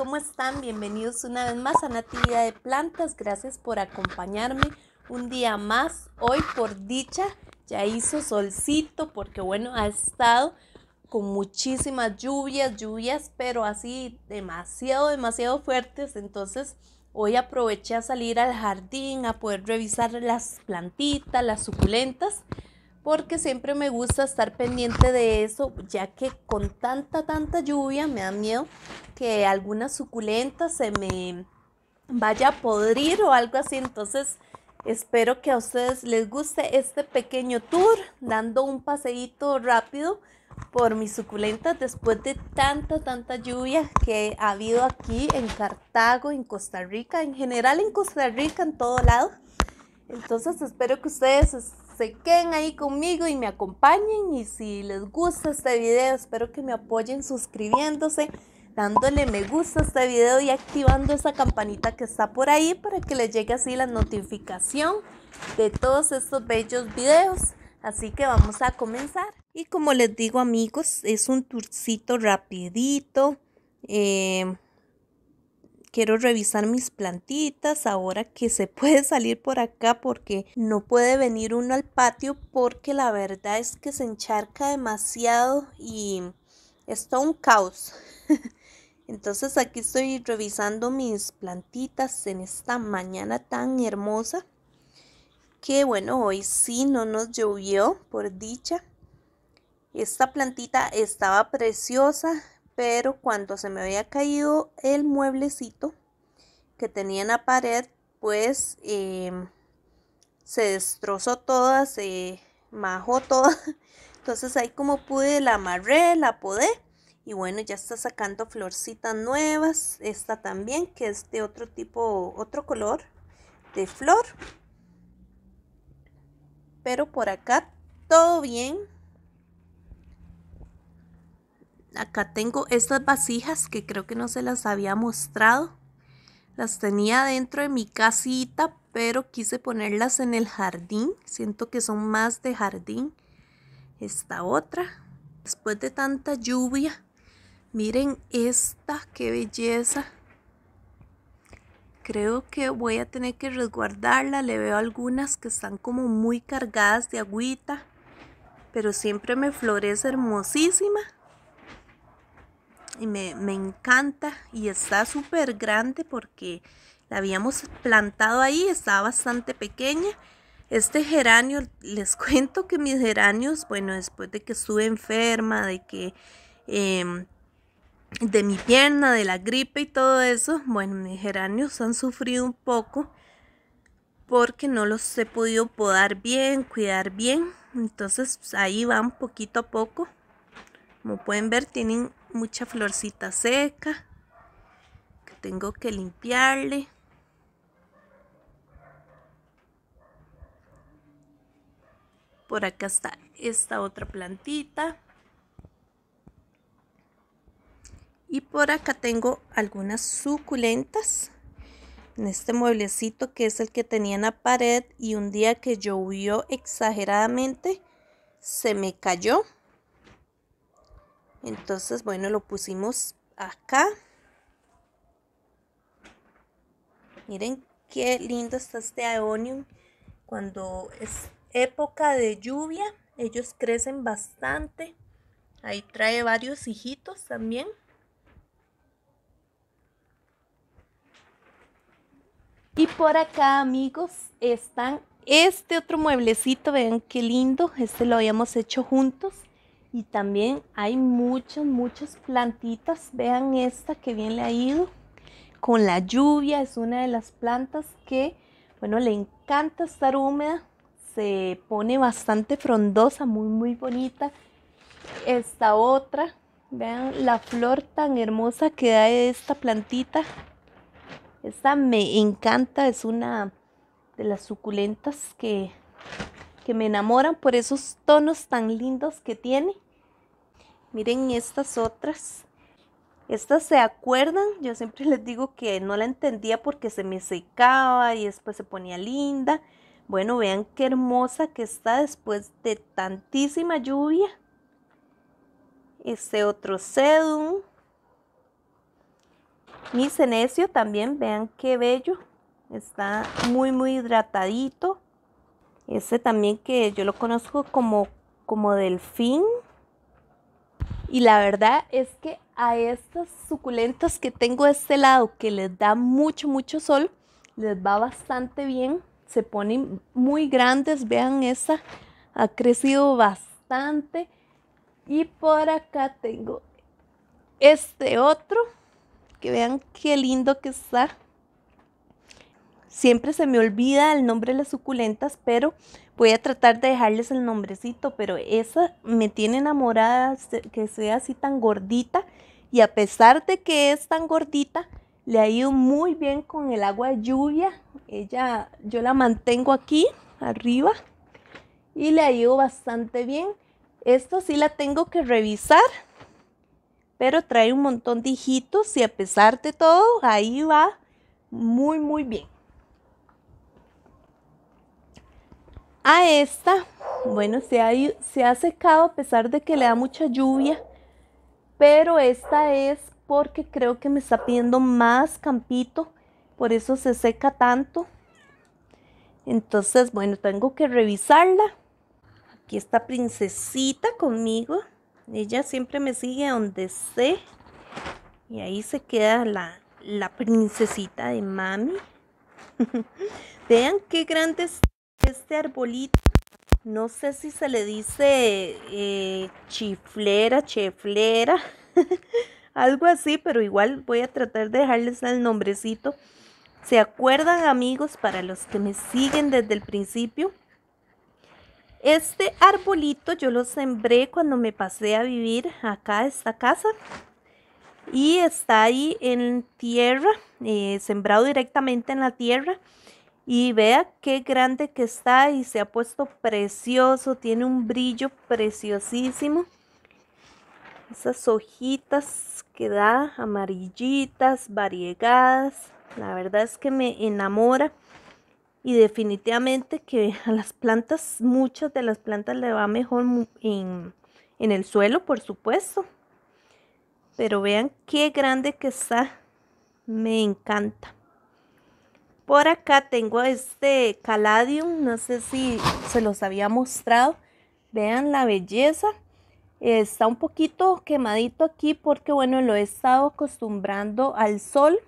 ¿cómo están? Bienvenidos una vez más a Natividad de Plantas. Gracias por acompañarme un día más. Hoy, por dicha, ya hizo solcito porque, bueno, ha estado con muchísimas lluvias, lluvias, pero así demasiado, demasiado fuertes. Entonces, hoy aproveché a salir al jardín, a poder revisar las plantitas, las suculentas porque siempre me gusta estar pendiente de eso, ya que con tanta, tanta lluvia me da miedo que alguna suculenta se me vaya a podrir o algo así. Entonces, espero que a ustedes les guste este pequeño tour, dando un paseíto rápido por mis suculentas después de tanta, tanta lluvia que ha habido aquí en Cartago, en Costa Rica, en general en Costa Rica, en todo lado. Entonces espero que ustedes se queden ahí conmigo y me acompañen. Y si les gusta este video, espero que me apoyen suscribiéndose, dándole me gusta este video y activando esa campanita que está por ahí para que les llegue así la notificación de todos estos bellos videos. Así que vamos a comenzar. Y como les digo amigos, es un tourcito rapidito. Eh, quiero revisar mis plantitas ahora que se puede salir por acá porque no puede venir uno al patio porque la verdad es que se encharca demasiado y está un caos. Entonces aquí estoy revisando mis plantitas en esta mañana tan hermosa que bueno, hoy sí no nos llovió por dicha. Esta plantita estaba preciosa, pero cuando se me había caído el mueblecito que tenía en la pared, pues em, se destrozó toda, se majó toda. Entonces ahí como pude la amarré, la podé y bueno, ya está sacando florcitas nuevas. Esta también, que es de otro tipo, otro color de flor. Pero por acá todo bien acá tengo estas vasijas que creo que no se las había mostrado. Las tenía dentro de mi casita, pero quise ponerlas en el jardín. Siento que son más de jardín. Esta otra. Después de tanta lluvia. Miren esta, qué belleza. Creo que voy a tener que resguardarla. Le veo algunas que están como muy cargadas de agüita. Pero siempre me florece hermosísima y me, encanta y está súper grande porque la habíamos plantado ahí, estaba bastante pequeña. Este geranio, les cuento que mis geranios, bueno, después de que estuve enferma, de que em, de mi pierna, de la gripe y todo eso, bueno, mis geranios han sufrido un poco porque no los he podido podar bien, cuidar bien. Entonces ahí ahí van poquito a poco como pueden ver tienen mucha florcita seca que tengo que limpiarle. Por acá está esta otra plantita. Y por acá tengo algunas suculentas. En este mueblecito que es el que tenía en la pared y un día que llovió exageradamente se me cayó. Entonces, bueno, lo pusimos acá. Miren qué lindo está este aeonium. Cuando es época de lluvia, ellos crecen bastante. Ahí trae varios hijitos también. Y por acá, amigos, están este otro mueblecito. Vean qué lindo. Este lo habíamos hecho juntos. Y también hay muchas, muchas plantitas. Vean esta que bien le ha ido. Con la lluvia es una de las plantas que, bueno, le encanta estar húmeda. Se pone bastante frondosa, muy, muy bonita. Esta otra, vean la flor tan hermosa que da esta plantita. Esta me encanta, es una de las suculentas que que me enamoran por esos tonos tan lindos que tiene. Miren estas otras. Estas se acuerdan, yo siempre les digo que no la entendía porque se me secaba y después se ponía linda. Bueno, vean qué hermosa que está después de tantísima lluvia. Este otro sedum. Mi cenecio también, vean qué bello. Está muy, muy hidratadito. Ese también que yo lo conozco como, como delfín. Y la verdad es que a estas suculentas que tengo de este lado, que les da mucho, mucho sol, les va bastante bien. Se ponen muy grandes. Vean, esa ha crecido bastante. Y por acá tengo este otro. Que vean qué lindo que está siempre se me olvida el nombre de las suculentas, pero voy a tratar de dejarles el nombrecito, pero esa me tiene enamorada que sea así tan gordita y a pesar de que es tan gordita, le ha ido muy bien con el agua de lluvia. Ella, yo la mantengo aquí arriba y le ha ido bastante bien. Esto sí la tengo que revisar, pero trae un montón de hijitos y a pesar de todo, ahí va muy, muy bien. A esta, bueno, se ha, se ha secado a pesar de que le da mucha lluvia, pero esta es porque creo que me está pidiendo más campito, por eso se seca tanto. Entonces, bueno, tengo que revisarla. Aquí está Princesita conmigo. Ella siempre me sigue donde sé. Y ahí se queda la, la princesita de mami. Vean qué grande está este arbolito, no sé si se le dice chiflera eh, chiflera, cheflera, algo así, pero igual voy a tratar de dejarles el nombrecito. ¿Se acuerdan amigos, para los que me siguen desde el principio? Este arbolito yo lo sembré cuando me pasé a vivir acá esta casa y está ahí en tierra, eh, sembrado directamente en la tierra. Y vea qué grande que está y se ha puesto precioso, tiene un brillo preciosísimo. Esas hojitas que da amarillitas, variegadas. La verdad es que me enamora y definitivamente que a las plantas, muchas de las plantas le va mejor en, en el suelo, por supuesto. Pero vean qué grande que está. Me encanta. Por acá tengo este caladium, no sé si se los había mostrado. Vean la belleza. Está un poquito quemadito aquí porque bueno, lo he estado acostumbrando al sol.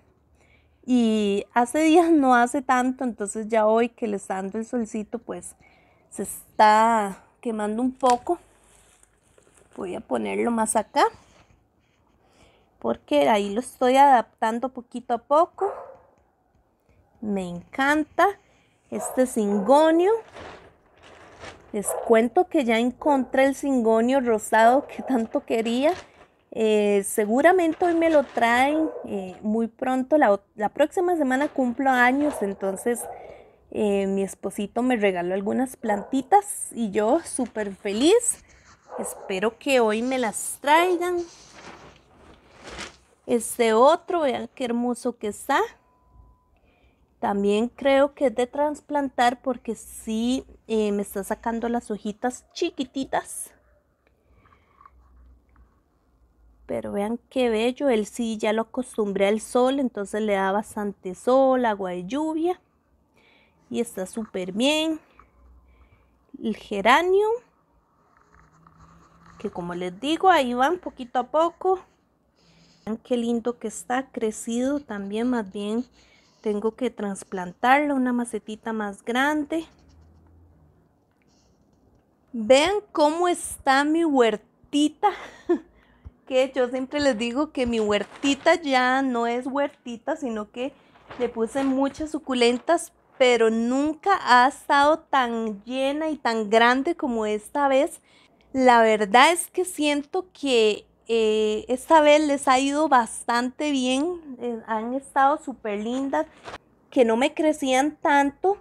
Y hace días no hace tanto, entonces ya hoy que le está dando el solcito, pues se está quemando un poco. Voy a ponerlo más acá. Porque ahí lo estoy adaptando poquito a poco. Me encanta este cingonio. Les cuento que ya encontré el cingonio rosado que tanto quería. Eh, seguramente hoy me lo traen eh, muy pronto. La, próxima semana cumplo años, entonces eh, mi esposito me regaló algunas plantitas y yo súper feliz. Espero que hoy me las traigan. Este otro, vean qué hermoso que está. También creo que es de trasplantar porque sí eh, me está sacando las hojitas chiquititas. Pero vean qué bello, él sí ya lo acostumbré al sol, entonces le da bastante sol, agua de lluvia. Y está súper bien. El geranio, que como les digo, ahí van poquito a poco. Vean qué lindo que está, crecido también más bien. Tengo que trasplantarlo a una macetita más grande. Vean cómo está mi huertita. que yo siempre les digo que mi huertita ya no es huertita, sino que le puse muchas suculentas, pero nunca ha estado tan llena y tan grande como esta vez. La verdad es que siento que eh, esta vez les ha ido bastante bien, eh, han estado súper lindas, que no me crecían tanto.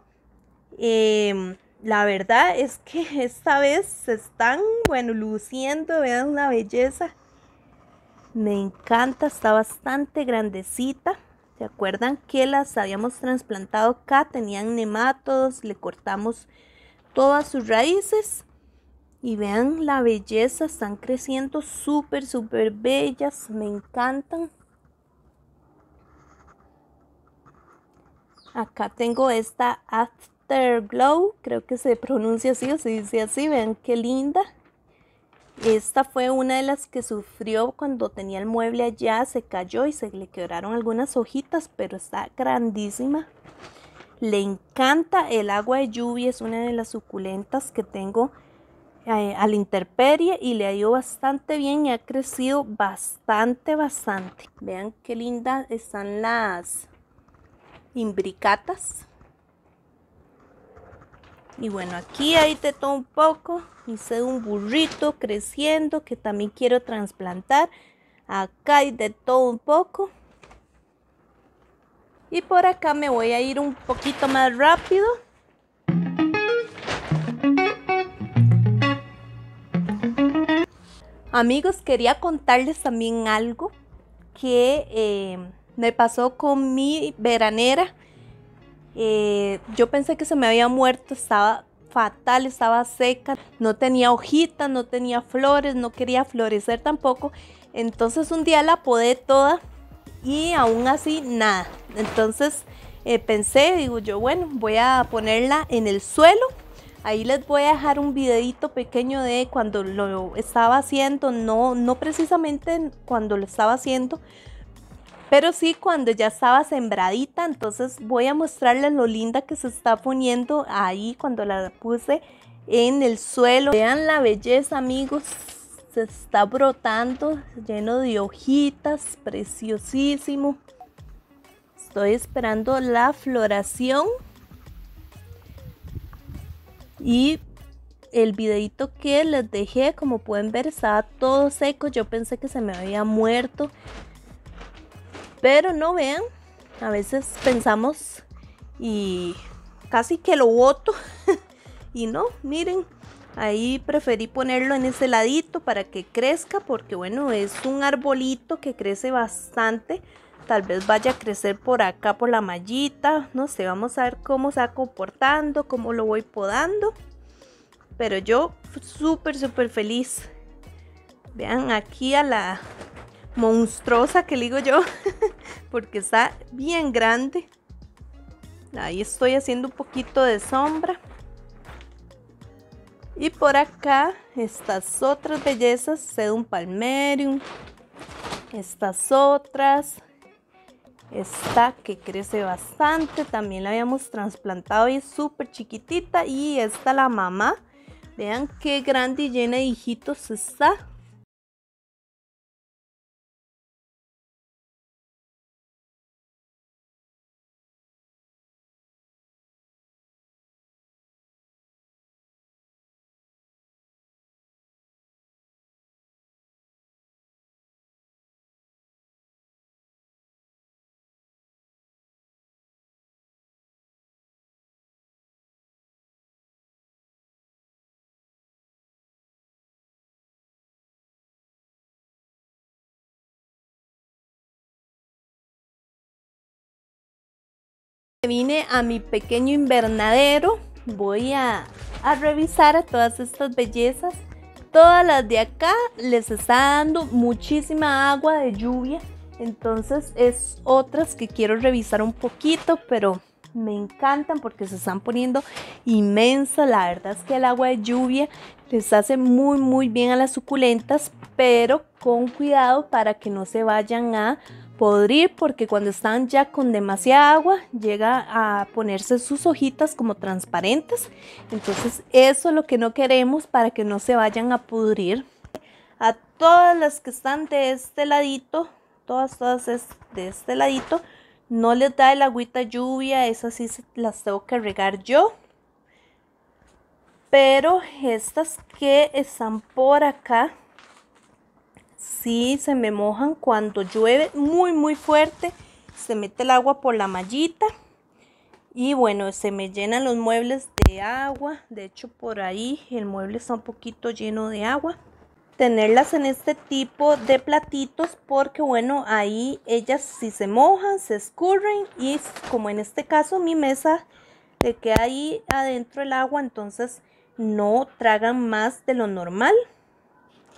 Em, la verdad es que esta vez se están, bueno, luciendo, vean la belleza. Me encanta, está bastante grandecita. ¿Se acuerdan que las habíamos trasplantado acá? Tenían nematodos, le cortamos todas sus raíces y vean la belleza, están creciendo súper, súper bellas, me encantan. Acá tengo esta Afterglow, creo que se pronuncia así o se dice así, vean qué linda. Esta fue una de las que sufrió cuando tenía el mueble allá, se cayó y se le quebraron algunas hojitas, pero está grandísima. Le encanta el agua de lluvia, es una de las suculentas que tengo eh, a la y le ha ido bastante bien y ha crecido bastante, bastante. Vean qué lindas están las imbricatas. Y bueno, aquí hay de todo un poco. Hice un burrito creciendo que también quiero trasplantar. Acá hay de todo un poco. Y por acá me voy a ir un poquito más rápido. Amigos, quería contarles también algo que eh, me pasó con mi veranera. Eh, yo pensé que se me había muerto, estaba fatal, estaba seca, no tenía hojitas, no tenía flores, no quería florecer tampoco. Entonces un día la podé toda y aún así nada. Entonces eh, pensé, digo yo, bueno, voy a ponerla en el suelo Ahí les voy a dejar un videito pequeño de cuando lo estaba haciendo, no, no precisamente cuando lo estaba haciendo, pero sí cuando ya estaba sembradita, entonces voy a mostrarles lo linda que se está poniendo ahí cuando la puse en el suelo. Vean la belleza amigos, se está brotando lleno de hojitas, preciosísimo. Estoy esperando la floración. Y el videito que les dejé, como pueden ver, estaba todo seco. Yo pensé que se me había muerto. Pero no vean, a veces pensamos y casi que lo boto. y no, miren, ahí preferí ponerlo en ese ladito para que crezca. Porque bueno, es un arbolito que crece bastante. Tal vez vaya a crecer por acá, por la mallita. No sé, vamos a ver cómo se va comportando, cómo lo voy podando. Pero yo pues, súper, súper feliz. Vean aquí a la monstruosa que le digo yo, porque está bien grande. Ahí estoy haciendo un poquito de sombra. Y por acá estas otras bellezas, Sedum palmerium. Estas otras. Esta que crece bastante, también la habíamos trasplantado y es súper chiquitita. Y esta la mamá. Vean qué grande y llena de hijitos está. Vine a mi pequeño invernadero, voy a, a revisar todas estas bellezas. Todas las de acá les está dando muchísima agua de lluvia, entonces es otras que quiero revisar un poquito, pero me encantan porque se están poniendo inmensas. La verdad es que el agua de lluvia les hace muy muy bien a las suculentas, pero con cuidado para que no se vayan a podrir porque cuando están ya con demasiada agua llega a ponerse sus hojitas como transparentes. Entonces eso es lo que no queremos para que no se vayan a pudrir. A todas las que están de este ladito, todas, todas de este ladito, no les da el agüita lluvia, esas sí las tengo que regar yo. Pero estas que están por acá, sí se me mojan cuando llueve muy muy fuerte, se mete el agua por la mallita y bueno, se me llenan los muebles de agua, de hecho por ahí el mueble está un poquito lleno de agua. Tenerlas en este tipo de platitos porque bueno, ahí ellas si se mojan, se escurren y como en este caso mi mesa le queda ahí adentro el agua, entonces no tragan más de lo normal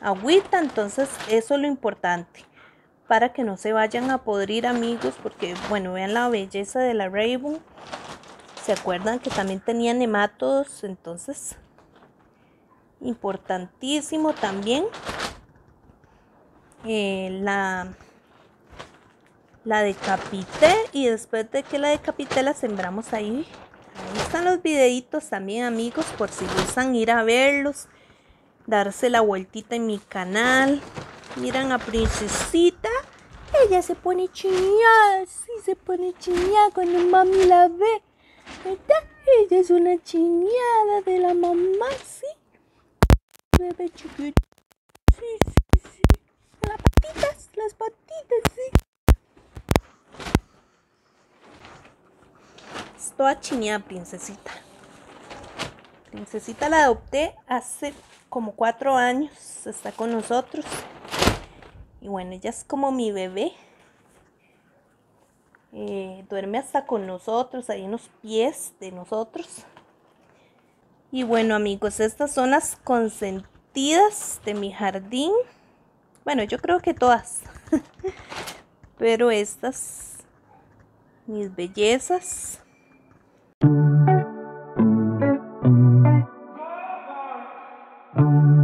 agüita, entonces eso es lo importante para que no se vayan a podrir amigos porque bueno vean la belleza de la Raven se acuerdan que también tenía nematodos entonces importantísimo también eh, la la decapité y después de que la decapité la sembramos ahí ahí están los videitos también amigos por si gustan ir a verlos darse la vueltita en mi canal. Miran a princesita. Ella se pone chiñada, sí se pone chiñada cuando mami la ve. ¿Verdad? Ella es una chiñada de la mamá, sí. Bebé chiquito. Sí, sí, sí. Las patitas, las patitas, sí. Estoy chiñada, princesita. Princesita la adopté hace como cuatro años, está con nosotros. Y bueno, ella es como mi bebé. Eh, duerme hasta con nosotros, ahí en pies de nosotros. Y bueno amigos, estas son las consentidas de mi jardín. Bueno, yo creo que todas. Pero estas, mis bellezas. Thank you.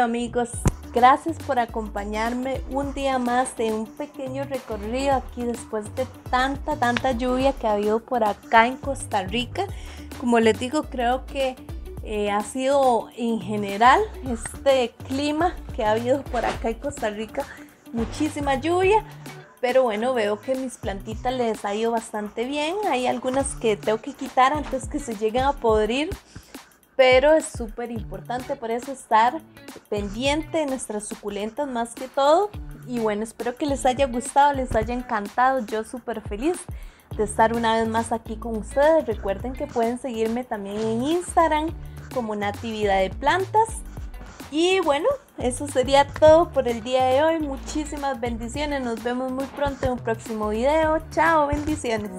amigos, gracias por acompañarme un día más de un pequeño recorrido aquí después de tanta, tanta lluvia que ha habido por acá en Costa Rica. Como les digo, creo que eh, ha sido en general este clima que ha habido por acá en Costa Rica, muchísima lluvia. Pero bueno, veo que mis plantitas les ha ido bastante bien. Hay algunas que tengo que quitar antes que se lleguen a podrir pero es súper importante por eso estar pendiente de nuestras suculentas más que todo. Y bueno, espero que les haya gustado, les haya encantado. Yo súper feliz de estar una vez más aquí con ustedes. Recuerden que pueden seguirme también en Instagram como Natividad de Plantas. Y bueno, eso sería todo por el día de hoy. Muchísimas bendiciones. Nos vemos muy pronto en un próximo video. Chao, bendiciones.